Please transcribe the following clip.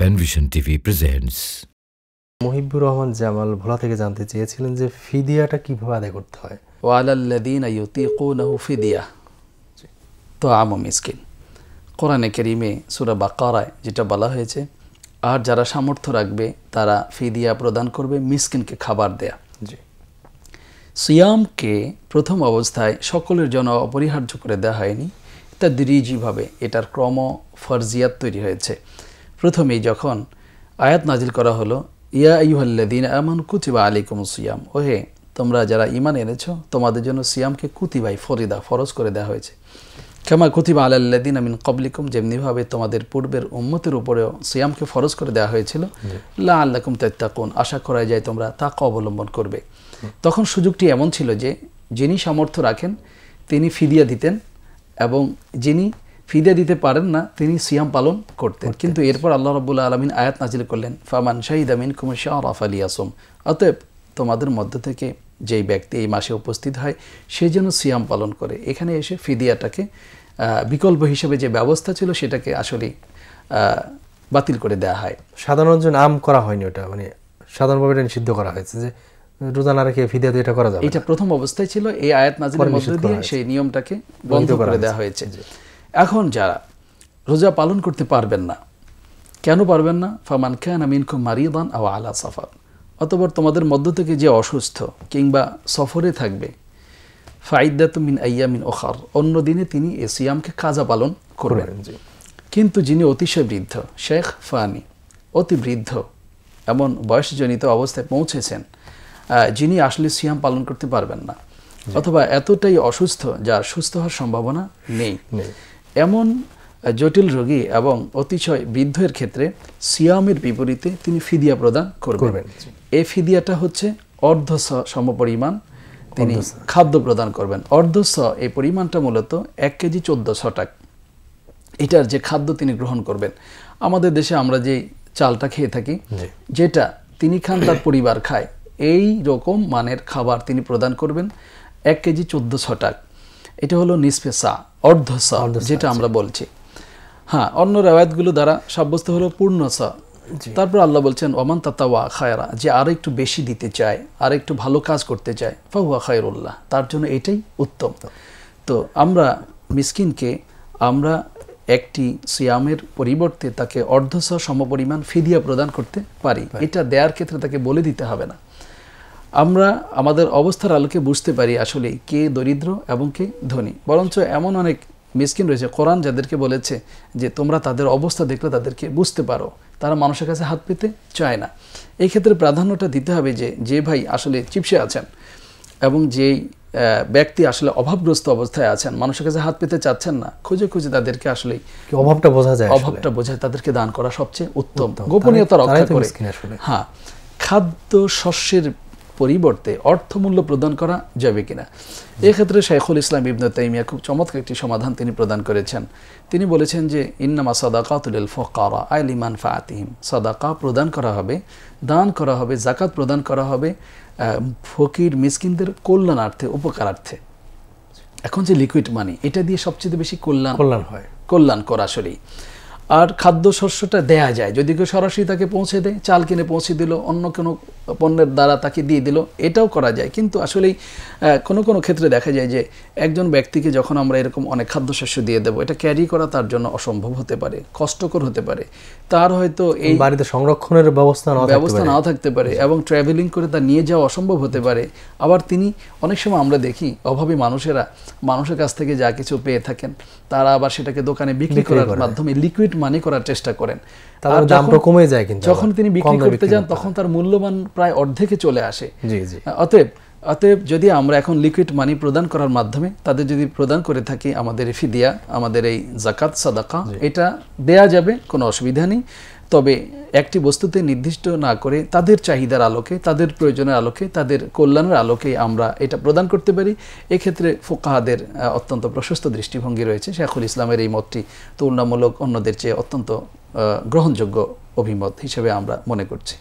Panvision TV presents Mahibur Rahman Jamal Bhola থেকে জানতে চেয়েছিলেন যে ফিদিয়াটা কিভাবে আদায় করতে হয় ওয়ালাল্লাদিন ইউতিকুনাহু ফিদিয়া তো আমু মিসকিন কোরআনে কেরিমে সুরা বাকারায় যেটা বলা হয়েছে আর যারা সামর্থ্য রাখবে তারা ফিদিয়া প্রদান করবে মিসকিনকে খাবার দেয়া জি সিয়ামকে প্রথম অবস্থায় সকলের জন্য অপরিহার্য করে দেওয়া হয়নি তা দিরিজিভাবে এটার ক্রম ফরজিয়াত তৈরি হয়েছে প্রথমে যখন আয়াত নাজিল করা হলো ইয়া ইউহল্লাদিন আমান কুতিবা আলিকুম সিয়াম ওহে তোমরা যারা ইমান এনেছ তোমাদের জন্য সিয়ামকে কুতিবাই ফরিদা ফরজ করে দেওয়া হয়েছে ক্ষমা কুতিবা আলাল্লাদিন আমিন কবলিকুম যেমনিভাবে তোমাদের পূর্বের উম্মতের উপরেও সিয়ামকে ফরজ করে দেওয়া হয়েছিল লা আল্লাকুম তেত্তাকুন আশা করা যায় তোমরা তা অবলম্বন করবে তখন সুযোগটি এমন ছিল যে যিনি সামর্থ্য রাখেন তিনি ফিদিয়া দিতেন এবং যিনি ফিদে দিতে পারেন না তিনি সিয়াম পালন করতেন কিন্তু এরপর আল্লাহ রবুল্লা আলমিন আয়াত নাজিল করলেন ফামান শাহিদ আমিন কুমার শাহ রাফ আলী আসম অতএব তোমাদের মধ্য থেকে যেই ব্যক্তি এই মাসে উপস্থিত হয় সে যেন সিয়াম পালন করে এখানে এসে ফিদিয়াটাকে বিকল্প হিসেবে যে ব্যবস্থা ছিল সেটাকে আসলে বাতিল করে দেয়া হয় সাধারণ সাধারণত নাম করা হয়নি ওটা মানে সাধারণভাবে এটা নিষিদ্ধ করা হয়েছে যে রোজা না রেখে ফিদিয়া দিয়ে এটা করা যাবে এটা প্রথম অবস্থায় ছিল এই আয়াত নাজিলের মধ্য দিয়ে সেই নিয়মটাকে বন্ধ করে দেওয়া হয়েছে এখন যারা রোজা পালন করতে পারবেন না কেন পারবেন না ফামান খান আমিন খুব মারিয়ে দান আও আলা সাফার অতপর তোমাদের মধ্য থেকে যে অসুস্থ কিংবা সফরে থাকবে ফাইদাত মিন আইয়ামিন ওখার অন্য দিনে তিনি এ সিয়ামকে কাজা পালন করবেন কিন্তু যিনি অতিশয় বৃদ্ধ শেখ ফানি অতি বৃদ্ধ এমন বয়সজনিত অবস্থায় পৌঁছেছেন যিনি আসলে সিয়াম পালন করতে পারবেন না অথবা এতটাই অসুস্থ যার সুস্থ হওয়ার সম্ভাবনা নেই এমন জটিল রোগী এবং অতিশয় বৃদ্ধের ক্ষেত্রে সিয়ামের বিপরীতে তিনি ফিদিয়া প্রদান করবেন এই ফিদিয়াটা হচ্ছে অর্ধ সমপরিমাণ তিনি খাদ্য প্রদান করবেন অর্ধ স এই পরিমাণটা মূলত এক কেজি চোদ্দ টাকা এটার যে খাদ্য তিনি গ্রহণ করবেন আমাদের দেশে আমরা যে চালটা খেয়ে থাকি যেটা তিনি খান তার পরিবার খায় এই রকম মানের খাবার তিনি প্রদান করবেন এক কেজি চোদ্দ টাকা এটা হলো নিস্পেসা অর্ধ স যেটা আচ্ছা। আমরা বলছি হ্যাঁ অন্য রেওয়ায়তগুলো দ্বারা সাব্যস্ত হলো পূর্ণ স তারপর আল্লাহ বলছেন ওমান তাতাওয়া খায়রা যে আর একটু বেশি দিতে চায় আর একটু ভালো কাজ করতে চায় ফাহুয়া খায়রুল্লাহ তার জন্য এটাই উত্তম তো আমরা মিসকিনকে আমরা একটি সিয়ামের পরিবর্তে তাকে অর্ধশ সমপরিমাণ ফিদিয়া প্রদান করতে পারি এটা দেওয়ার ক্ষেত্রে তাকে বলে দিতে হবে না আমরা আমাদের অবস্থার আলোকে বুঝতে পারি আসলে কে দরিদ্র এবং কে ধনী বরঞ্চ এমন অনেক মিসকিন রয়েছে কোরআন যাদেরকে বলেছে যে তোমরা তাদের অবস্থা দেখলে তাদেরকে বুঝতে পারো তারা মানুষের কাছে হাত পেতে চায় না এই ক্ষেত্রে প্রাধান্যটা দিতে হবে যে যে ভাই আসলে চিপসে আছেন এবং যেই ব্যক্তি আসলে অভাবগ্রস্ত অবস্থায় আছেন মানুষের কাছে হাত পেতে চাচ্ছেন না খুঁজে খুঁজে তাদেরকে আসলে অভাবটা বোঝা যায় অভাবটা বোঝায় তাদেরকে দান করা সবচেয়ে উত্তম গোপনীয়তা রক্ষা করে হ্যাঁ খাদ্য শস্যের পরিবর্তে অর্থমূল্য প্রদান করা যাবে কিনা এক্ষেত্রে শেখুল ইসলাম ইবন তাইমিয়া খুব চমৎকার একটি সমাধান তিনি প্রদান করেছেন তিনি বলেছেন যে ইন্নামা সাদাকাতুল ফকারা আইল আইলিমান ফাতিহিম সাদাকা প্রদান করা হবে দান করা হবে জাকাত প্রদান করা হবে ফকির মিসকিনদের কল্যাণার্থে উপকারার্থে এখন যে লিকুইড মানি এটা দিয়ে সবচেয়ে বেশি কল্যাণ কল্যাণ হয় কল্যাণ করা আসলেই আর খাদ্য শস্যটা দেয়া যায় যদি কেউ সরাসরি তাকে পৌঁছে দেয় চাল কিনে পৌঁছে দিল অন্য কোনো পণ্যের দ্বারা তাকে দিয়ে দিল এটাও করা যায় কিন্তু আসলেই কোনো কোনো ক্ষেত্রে দেখা যায় যে একজন ব্যক্তিকে যখন আমরা এরকম অনেক খাদ্যশস্য দিয়ে দেব এটা ক্যারি করা তার জন্য অসম্ভব হতে পারে কষ্টকর হতে পারে তার হয়তো এই বাড়িতে সংরক্ষণের ব্যবস্থা ব্যবস্থা নাও থাকতে পারে এবং ট্রাভেলিং করে তা নিয়ে যাওয়া অসম্ভব হতে পারে আবার তিনি অনেক সময় আমরা দেখি অভাবী মানুষেরা মানুষের কাছ থেকে যা কিছু পেয়ে থাকেন তারা আবার সেটাকে দোকানে বিক্রি করার মাধ্যমে লিকুইড মানি করার চেষ্টা করেন তার দামটা কমে যায় কিন্তু যখন তিনি বিক্রি করতে যান তখন তার মূল্যমান প্রায় অর্ধেকে চলে আসে জি জি অতএব অতএব যদি আমরা এখন লিকুইড মানি প্রদান করার মাধ্যমে তাদের যদি প্রদান করে থাকি আমাদের ফিদিয়া আমাদের এই জাকাত সাদাকা এটা দেয়া যাবে কোনো অসুবিধা নেই তবে একটি বস্তুতে নির্দিষ্ট না করে তাদের চাহিদার আলোকে তাদের প্রয়োজনের আলোকে তাদের কল্যাণের আলোকে আমরা এটা প্রদান করতে পারি এক্ষেত্রে ফোকাহাদের অত্যন্ত প্রশস্ত দৃষ্টিভঙ্গি রয়েছে শেখুল ইসলামের এই মতটি তুলনামূলক অন্যদের চেয়ে অত্যন্ত গ্রহণযোগ্য অভিমত হিসেবে আমরা মনে করছি